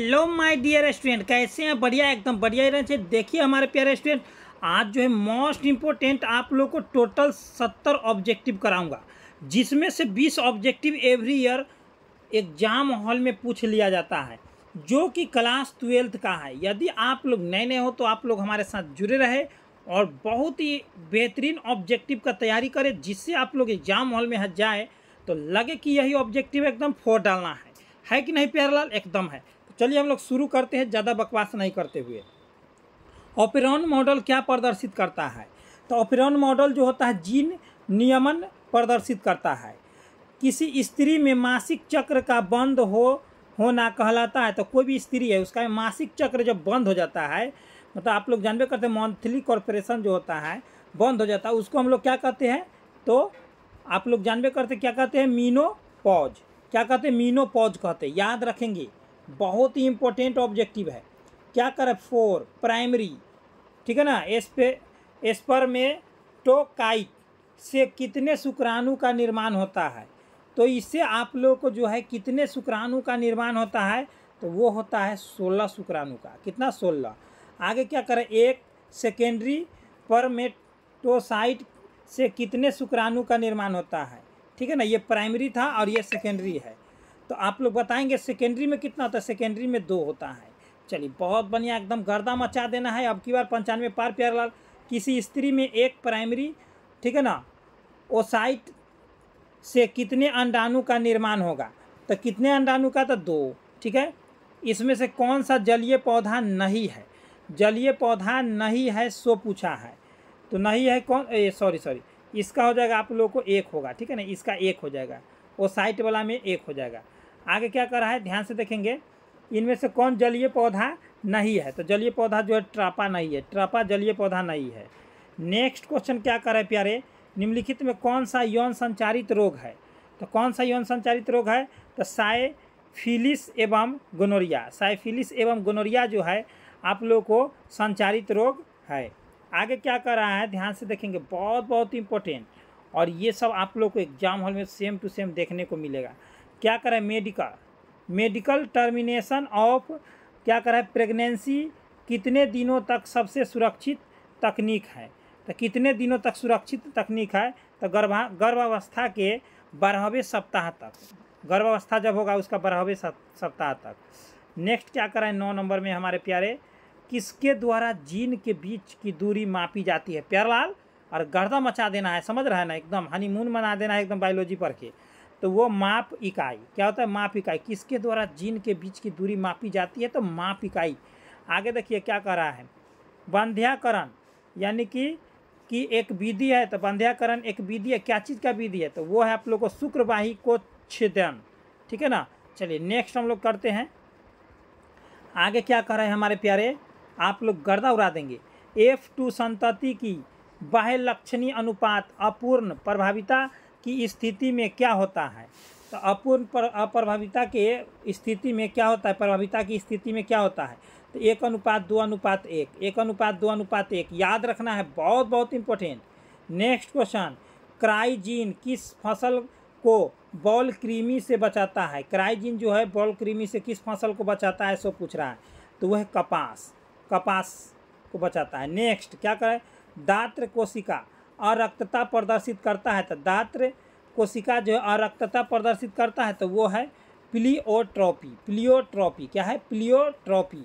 hello my dear student कैसे हैं बढ़िया एकदम बढ़िया ही रहे देखिए हमारे प्यारे स्टूडेंट आज जो है मोस्ट इम्पोर्टेंट आप लोग को टोटल सत्तर ऑब्जेक्टिव कराऊंगा जिसमें से बीस objective every year exam hall में पूछ लिया जाता है जो कि क्लास ट्वेल्थ का है यदि आप लोग नए नए हो तो आप लोग हमारे साथ जुड़े रहे और बहुत ही बेहतरीन ऑब्जेक्टिव का तैयारी करें जिससे आप लोग एग्जाम हॉल में जाए तो लगे कि यही ऑब्जेक्टिव एकदम फोर डालना है है कि नहीं प्यारलाल एकदम है चलिए हम लोग शुरू करते हैं ज़्यादा बकवास नहीं करते हुए ऑपरॉन मॉडल क्या प्रदर्शित करता है तो ऑपरॉन मॉडल जो होता है जीन नियमन प्रदर्शित करता है किसी स्त्री में मासिक चक्र का बंद हो होना कहलाता है तो कोई भी स्त्री है उसका मासिक चक्र जब बंद हो जाता है मतलब तो आप लोग जानबे करते हैं मंथली कॉरपोरेशन जो होता है बंद हो जाता है उसको हम लोग क्या कहते हैं तो आप लोग जानबे करते क्या कहते हैं मीनो पौज क्या कहते हैं मीनो पौज कहते हैं याद रखेंगे बहुत ही इंपॉर्टेंट ऑब्जेक्टिव है क्या करें फोर प्राइमरी ठीक है ना एस पे एस्पर में टोकाइट से कितने शुक्राणु का निर्माण होता है तो इससे आप लोग को जो है कितने शुक्राणु का निर्माण होता है तो वो होता है सोलह शुक्राणु का कितना सोलह आगे क्या करें एक सेकेंडरी पर मेटोसाइट से कितने शुक्राणु का निर्माण होता है ठीक है ना ये प्राइमरी था और ये सेकेंडरी है तो आप लोग बताएंगे सेकेंडरी में कितना होता है सेकेंडरी में दो होता है चलिए बहुत बढ़िया एकदम गर्दा मचा देना है अब की बार पंचानवे पार लाल किसी स्त्री में एक प्राइमरी ठीक है ना ओसाइट से कितने अंडाणु का निर्माण होगा तो कितने अंडाणु का तो दो ठीक है इसमें से कौन सा जलीय पौधा नहीं है जलीय पौधा नहीं है सो पूछा है तो नहीं है कौन सॉरी सॉरी इसका हो जाएगा आप लोगों को एक होगा ठीक है ना इसका एक हो जाएगा वो साइट वाला में एक हो जाएगा आगे क्या कर रहा है ध्यान से देखेंगे इनमें से कौन जलीय पौधा नहीं है तो जलीय पौधा जो है ट्रापा नहीं है ट्रापा जलीय पौधा नहीं है नेक्स्ट क्वेश्चन क्या कर रहे प्यारे निम्नलिखित में कौन सा यौन संचारित रोग है तो कौन सा यौन संचारित रोग है तो साय फिलिस एवं गोनोरिया साइफिलिस एवं गोनोरिया जो है आप लोगों को संचारित रोग है आगे क्या कर रहा है ध्यान से देखेंगे बहुत बहुत इम्पोर्टेंट और ये सब आप लोग को एग्जाम हॉल में सेम टू सेम देखने को मिलेगा क्या करें मेडिकल मेडिकल टर्मिनेशन ऑफ क्या करें प्रेगनेंसी कितने दिनों तक सबसे सुरक्षित तकनीक है तो कितने दिनों तक सुरक्षित तकनीक है तो गर्भा गर्भावस्था के बारहवें सप्ताह तक गर्भावस्था जब होगा उसका बारहवें सप्ताह तक नेक्स्ट क्या करें नौ नंबर में हमारे प्यारे किसके द्वारा जीन के बीच की दूरी मापी जाती है प्यारलाल और गर्दा मचा देना है समझ रहा है ना एकदम हनीमून मना देना है एकदम बायोलॉजी पढ़ के तो वो माप इकाई क्या होता है माप इकाई किसके द्वारा जीन के बीच की दूरी मापी जाती है तो माप इकाई आगे देखिए क्या कर रहा है बंध्याकरण यानी कि कि एक विधि है तो बंध्याकरण एक विधि है क्या चीज़ का विधि है तो वो है आप लोग को शुक्रवाही को छिदन ठीक है ना चलिए नेक्स्ट हम लोग करते हैं आगे क्या कर रहे हैं हमारे प्यारे आप लोग गर्दा उड़ा देंगे एफ टू संतति की बाह्य लक्षणी अनुपात अपूर्ण प्रभाविता की स्थिति में क्या होता है तो अपूर्ण पर अप्रभाविता के स्थिति में क्या होता है प्रभाविता की स्थिति में क्या होता है तो एक अनुपात दो अनुपात एक एक अनुपात दो अनुपात एक याद रखना है बहुत बहुत इंपॉर्टेंट नेक्स्ट क्वेश्चन क्राइजीन किस फसल को बॉल क्रीमी से बचाता है क्राइजीन जो है बॉल क्रीमी से किस फसल को बचाता है सो पूछ रहा है तो वह कपास कपास को बचाता है नेक्स्ट क्या करें दात्र कोशिका अरक्तता प्रदर्शित करता है तो दात्र कोशिका जो है अरक्तता प्रदर्शित करता है तो वो है प्लियोट्रॉपी प्लियोट्रॉपी क्या है प्लियोट्रॉपी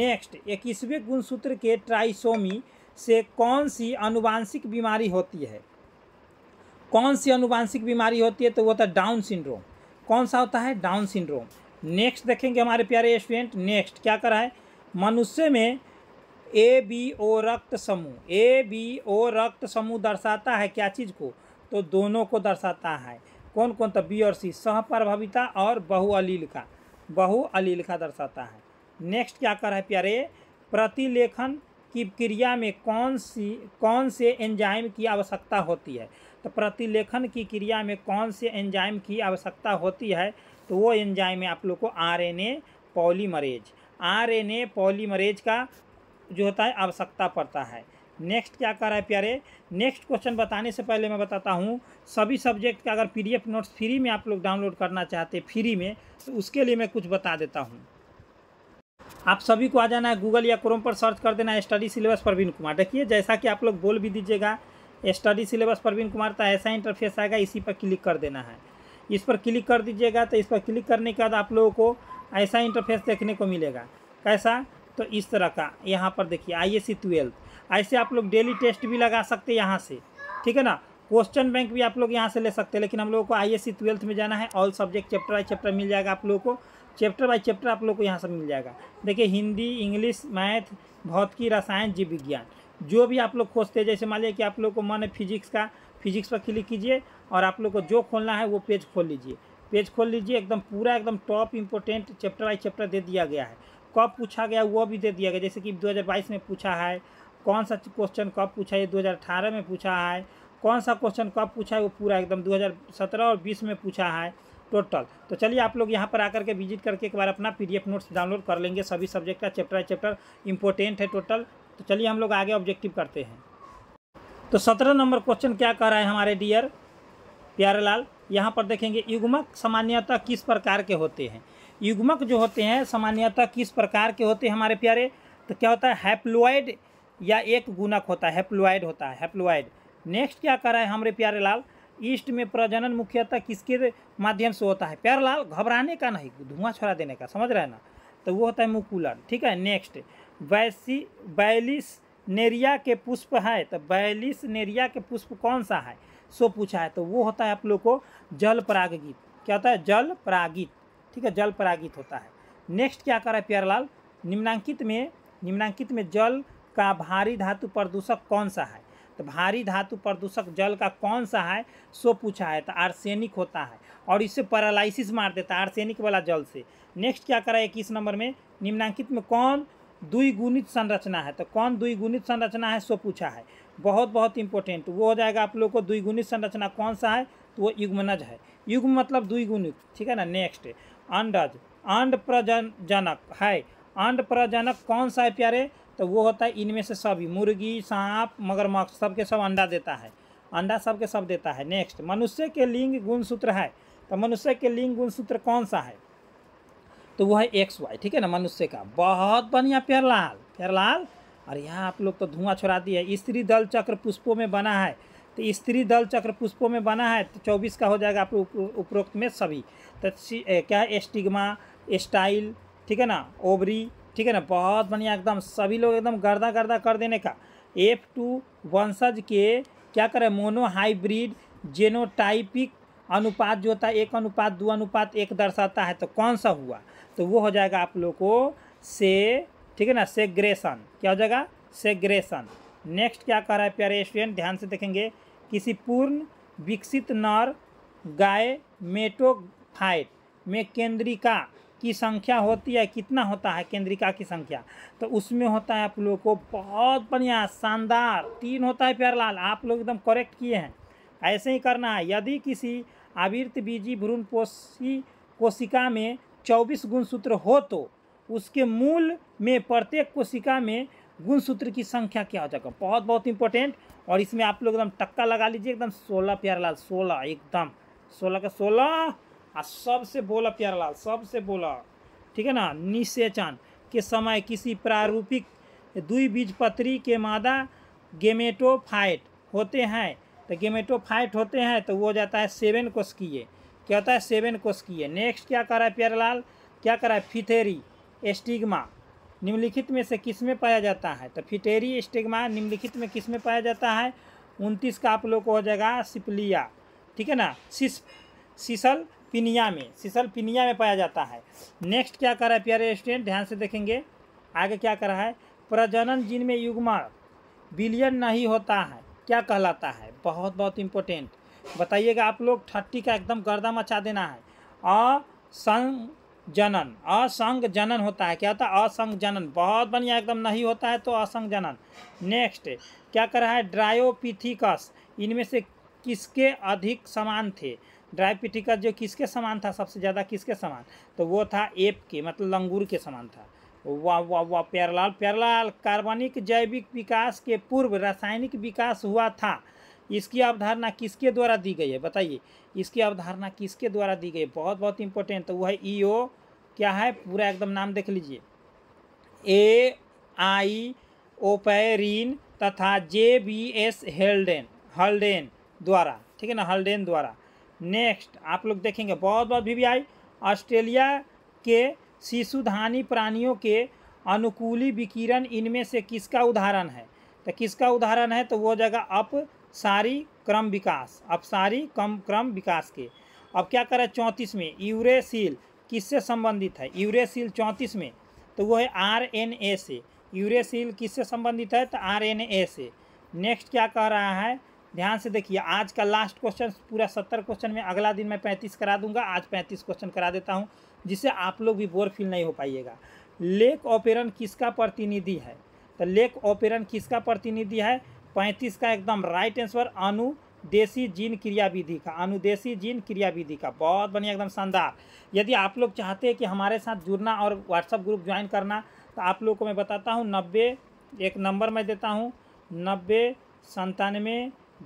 नेक्स्ट इक्कीसवें गुणसूत्र के ट्राइसोमी से कौन सी अनुवांशिक बीमारी होती है कौन सी अनुवांशिक बीमारी होती है तो वो होता है डाउन सिंड्रोम कौन सा होता है डाउन सिंड्रोम नेक्स्ट देखेंगे हमारे प्यारे स्टूडेंट नेक्स्ट क्या करा है मनुष्य में ए बी ओ रक्त समूह ए बी ओ रक्त समूह दर्शाता है क्या चीज़ को तो दोनों को दर्शाता है कौन कौन तो बी और सी सहप्रभाविता और बहुअलील का बहुअलील का दर्शाता है नेक्स्ट क्या कर है प्यारे प्रतिलेखन की क्रिया में कौन सी कौन से एंजाइम की आवश्यकता होती है तो प्रतिलेखन की क्रिया में कौन से एंजाइम की आवश्यकता होती है तो वो एंजाइम है आप लोग को R N A polymerase R N A polymerase का जो होता है आवश्यकता पड़ता है नेक्स्ट क्या कर रहा है प्यारे नेक्स्ट क्वेश्चन बताने से पहले मैं बताता हूँ सभी सब्जेक्ट का अगर पीडीएफ नोट्स फ्री में आप लोग डाउनलोड करना चाहते फ्री में तो उसके लिए मैं कुछ बता देता हूँ आप सभी को आ जाना है गूगल या क्रोम पर सर्च कर देना है स्टडी सिलेबस प्रवीण कुमार देखिए जैसा कि आप लोग बोल भी दीजिएगा स्टडी सिलेबस प्रवीण कुमार तो ऐसा इंटरफेस आएगा इसी पर क्लिक कर देना है इस पर क्लिक कर दीजिएगा तो इस पर क्लिक करने के बाद आप लोगों को ऐसा इंटरफेस देखने को मिलेगा कैसा तो इस तरह का यहाँ पर देखिए आई एस ऐसे आप लोग डेली टेस्ट भी लगा सकते हैं यहाँ से ठीक है ना क्वेश्चन बैंक भी आप लोग यहाँ से ले सकते हैं लेकिन हम लोगों को आई एस ट्वेल्थ में जाना है all subject chapter by chapter मिल जाएगा आप लोगों को चैप्टर बाई चैप्टर आप लोग को यहाँ से मिल जाएगा देखिए हिंदी इंग्लिश मैथ भौतिकी रसायन जीव विज्ञान जो भी आप लोग खोजते हैं जैसे मान लीजिए कि आप लोग को मन है फिजिक्स का फिजिक्स पर क्लिक कीजिए और आप लोग को जो खोलना है वो पेज खोल लीजिए पेज खोल लीजिए एकदम पूरा एकदम top important chapter by chapter दे दिया गया है कब पूछा गया वो भी दे दिया गया जैसे कि 2022 में पूछा है कौन सा क्वेश्चन कब पूछा है 2018 में पूछा है कौन सा क्वेश्चन कब पूछा है वो पूरा एकदम 2017 और 20 में पूछा है टोटल तो चलिए आप लोग यहाँ पर आकर के विजिट करके एक बार अपना पी नोट्स डाउनलोड कर लेंगे सभी सब्जेक्ट का चैप्टर चैप्टर इंपॉर्टेंट है टोटल तो चलिए हम लोग आगे ऑब्जेक्टिव करते हैं तो सत्रह नंबर क्वेश्चन क्या कर रहा है हमारे डियर प्यारेलाल यहाँ पर देखेंगे युग्मक सामान्यतः किस प्रकार के होते हैं युग्मक जो होते हैं सामान्यतः किस प्रकार के होते हैं हमारे प्यारे तो क्या होता है हैप्लोइड या एक गुणक होता है हैप्लोइड होता है हैप्लोइड नेक्स्ट क्या कर रहा है हमारे प्यारे लाल ईस्ट में प्रजनन मुख्यतः किसके माध्यम से होता है प्यारे लाल घबराने का नहीं धुआं छोड़ा देने का समझ रहे ना तो वो होता है मुकुलन ठीक है नेक्स्ट वैसी बैलिस नेरिया के पुष्प है तो बैलिस नेरिया के पुष्प कौन सा है सो पूछा है तो वो होता है आप लोग को जल प्रागित क्या होता है जल परागित ठीक है जल परागित होता है नेक्स्ट क्या कर रहा है प्यारलाल निम्नांकित में निम्नांकित में जल का भारी धातु प्रदूषक कौन सा है तो भारी धातु प्रदूषक जल का कौन सा है सो पूछा है तो आर्सेनिक होता है और इससे पैरालाइसिस मार देता है आर्सेनिक वाला जल से नेक्स्ट क्या करा है इक्कीस नंबर में निम्नांकित में कौन द्विगुणित संरचना है तो कौन द्विगुणित संरचना है सो पूछा है बहुत बहुत इंपॉर्टेंट वो हो जाएगा आप लोग को द्विगुणित संरचना कौन सा है तो वो युग्मनज है युग्म मतलब द्विगुणित ठीक है ना नेक्स्ट अंडज अंड प्रजनक है अंड प्रजनक कौन सा है प्यारे तो वो होता है इनमें से सभी मुर्गी सांप मगरमच्छ सब के सब अंडा देता है अंडा सब के सब देता है नेक्स्ट मनुष्य के लिंग गुण सूत्र है तो मनुष्य के लिंग गुण सूत्र कौन सा है तो वो है एक्स वाई ठीक है ना मनुष्य का बहुत बढ़िया प्यारलाल प्यारलाल और यहाँ आप लोग तो धुआं छोड़ा दिए स्त्री दल चक्र पुष्पों में बना है तो स्त्री दल चक्र पुष्पों में बना है तो चौबीस का हो जाएगा आप उपरोक्त में सभी तो क्या है स्टिग्मा स्टाइल ठीक है ना ओबरी ठीक है ना बहुत बढ़िया एकदम सभी लोग एकदम गर्दा गर्दा कर देने का एफ टू वंशज के क्या करें मोनोहाइब्रिड जेनोटाइपिक अनुपात जो होता है एक अनुपात दो अनुपात एक दर्शाता है तो कौन सा हुआ तो वो हो जाएगा आप लोग को से ठीक है ना सेग्रेशन क्या हो जाएगा सेग्रेशन नेक्स्ट क्या कह रहा है प्यारे स्टूडेंट ध्यान से देखेंगे किसी पूर्ण विकसित नर गाय मेटोफाइट में केंद्रिका की संख्या होती है कितना होता है केंद्रिका की संख्या तो उसमें होता है आप लोगों को बहुत बढ़िया शानदार तीन होता है प्यार लाल आप लोग एकदम करेक्ट किए हैं ऐसे ही करना है यदि किसी आवृत बीजी भ्रूण पोषी कोशिका में चौबीस गुणसूत्र हो तो उसके मूल में प्रत्येक कोशिका में गुणसूत्र की संख्या क्या हो जाएगा बहुत बहुत इंपॉर्टेंट और इसमें आप लोग एकदम टक्का लगा लीजिए एकदम सोलह प्यारलाल सोलह एकदम सोलह का सोलह और सबसे बोला प्यारलाल सबसे बोला ठीक है ना निषेचन के समय किसी प्रारूपिक दुई बीज पत्री के मादा गेमेटोफाइट होते हैं तो गेमेटोफाइट होते हैं तो वो हो जाता है सेवन कोस्कीय क्या होता है सेवन कोस्कीय नेक्स्ट क्या करा है प्यारलाल क्या करा है फिथेरी एस्टिग्मा निम्नलिखित में से किस में पाया जाता है तो फिटेरी स्टेगमा निम्नलिखित में किस में पाया जाता है उनतीस का आप लोग को हो जाएगा सिपलिया ठीक है ना सिस सिसल पिनिया में सिसल पिनिया में पाया जाता है नेक्स्ट क्या कर रहा है प्यारे स्टूडेंट ध्यान से देखेंगे आगे क्या कर रहा है प्रजनन जिन में युग्मण विलियन नहीं होता है क्या कहलाता है बहुत बहुत इंपॉर्टेंट बताइएगा आप लोग ठट्टी का एकदम गर्दा मचा देना है और जनन असंग जनन होता है क्या होता है असंग जनन बहुत बढ़िया एकदम नहीं होता है तो असंग जनन नेक्स्ट क्या कर रहा है ड्रायोपिथिकस इनमें से किसके अधिक समान थे ड्रायोपिथिकस जो किसके समान था सबसे ज़्यादा किसके समान तो वो था एप के मतलब लंगूर के समान था वाह वाह वाह प्यारलाल प्यारलाल कार्बनिक जैविक विकास के पूर्व रासायनिक विकास हुआ था इसकी अवधारणा किसके द्वारा दी गई है बताइए इसकी अवधारणा किसके द्वारा दी गई है बहुत बहुत इंपॉर्टेंट तो वो है ओ क्या है पूरा एकदम नाम देख लीजिए ए आई ओपेरिन तथा जे बी एस हेल्डेन हल्डेन द्वारा ठीक है ना हल्डेन द्वारा नेक्स्ट आप लोग देखेंगे बहुत बहुत भी, भी आई ऑस्ट्रेलिया के शिशुधानी प्राणियों के अनुकूली विकिरण इनमें से किसका उदाहरण है तो किसका उदाहरण है तो वो जगह अप सारी क्रम विकास अब सारी कम क्रम विकास के अब क्या करें चौंतीस में यूरेसील किससे संबंधित है यूरेशील चौंतीस में तो वो है आर एन ए से यूरेशील किससे संबंधित है तो आर एन ए से नेक्स्ट क्या कह रहा है ध्यान से देखिए आज का लास्ट क्वेश्चन पूरा सत्तर क्वेश्चन में अगला दिन मैं पैंतीस करा दूंगा आज पैंतीस क्वेश्चन करा देता हूँ जिससे आप लोग भी बोर फील नहीं हो पाइएगा लेक ओपेरन किसका प्रतिनिधि है तो लेक ओपेरन किसका प्रतिनिधि है पैंतीस का एकदम राइट आंसर अनुदेशी जीन क्रिया विधि का अनुदेशी जीन क्रिया विधि का बहुत बढ़िया एकदम शानदार यदि आप लोग चाहते हैं कि हमारे साथ जुड़ना और व्हाट्सअप ग्रुप ज्वाइन करना तो आप लोग को मैं बताता हूँ नब्बे एक नंबर मैं देता हूँ नब्बे संतानवे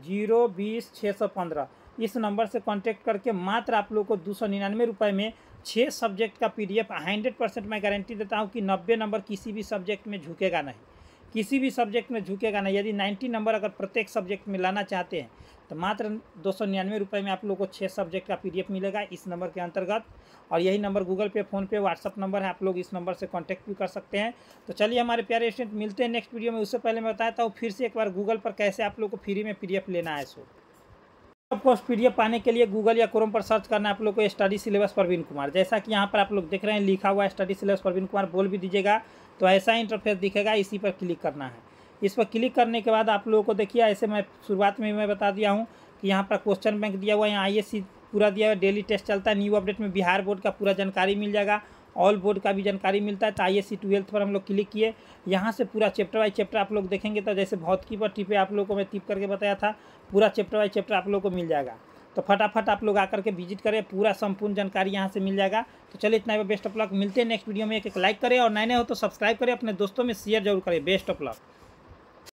जीरो बीस छः सौ पंद्रह इस नंबर से कांटेक्ट करके मात्र आप लोग को दो सौ निन्यानवे रुपये में छः सब्जेक्ट का पीडीएफ हंड्रेड परसेंट मैं गारंटी देता हूँ कि नब्बे नंबर किसी भी सब्जेक्ट में झुकेगा नहीं किसी भी सब्जेक्ट में झुकेगा ना यदि नाइन्टी नंबर अगर प्रत्येक सब्जेक्ट में लाना चाहते हैं तो मात्र दो सौ निन्यानवे रुपये में आप लोगों को छः सब्जेक्ट का पीडीएफ मिलेगा इस नंबर के अंतर्गत और यही number Google Pay PhonePe WhatsApp number है आप लोग इस नंबर से कॉन्टैक्ट भी कर सकते हैं तो चलिए हमारे प्यारे स्टूडेंट मिलते हैं नेक्स्ट वीडियो में उससे पहले मैं बताता हूँ फिर से एक बार गूगल पर कैसे आप लोग को फ्री में पी लेना है सो आपको पी पाने के लिए गूगल या क्रोम पर सर्च करना आप लोग को स्टडी सिलेबस प्रवीण कुमार जैसा कि यहाँ पर आप लोग देख रहे हैं लिखा हुआ स्टडी सिलेबस प्रवीण कुमार बोल भी दीजिएगा तो ऐसा इंटरफेस दिखेगा इसी पर क्लिक करना है इस पर क्लिक करने के बाद आप लोगों को देखिए ऐसे मैं शुरुआत में मैं बता दिया हूँ कि यहाँ पर क्वेश्चन बैंक दिया हुआ है यहाँ आई पूरा दिया हुआ डेली टेस्ट चलता है न्यू अपडेट में बिहार बोर्ड का पूरा जानकारी मिल जाएगा ऑल बोर्ड का भी जानकारी मिलता है तो आई एस ट्वेल्थ पर हम लोग क्लिक किए यहाँ से पूरा चैप्टर बाई चैप्टर आप लोग देखेंगे तो जैसे भौतिकी पर टिपे आप लोगों को मैं टिप करके बताया था पूरा चैप्टर बाई चैप्टर आप लोग को मिल जाएगा तो फटाफट आप लोग आकर के विजिट करें पूरा संपूर्ण जानकारी यहाँ से मिल जाएगा तो चलिए इतना बेस्ट ऑफ लक मिलते हैं नेक्स्ट वीडियो में एक एक लाइक करें और नए नए हो तो सब्सक्राइब करें अपने दोस्तों में शेयर जरूर करें बेस्ट ऑफ लक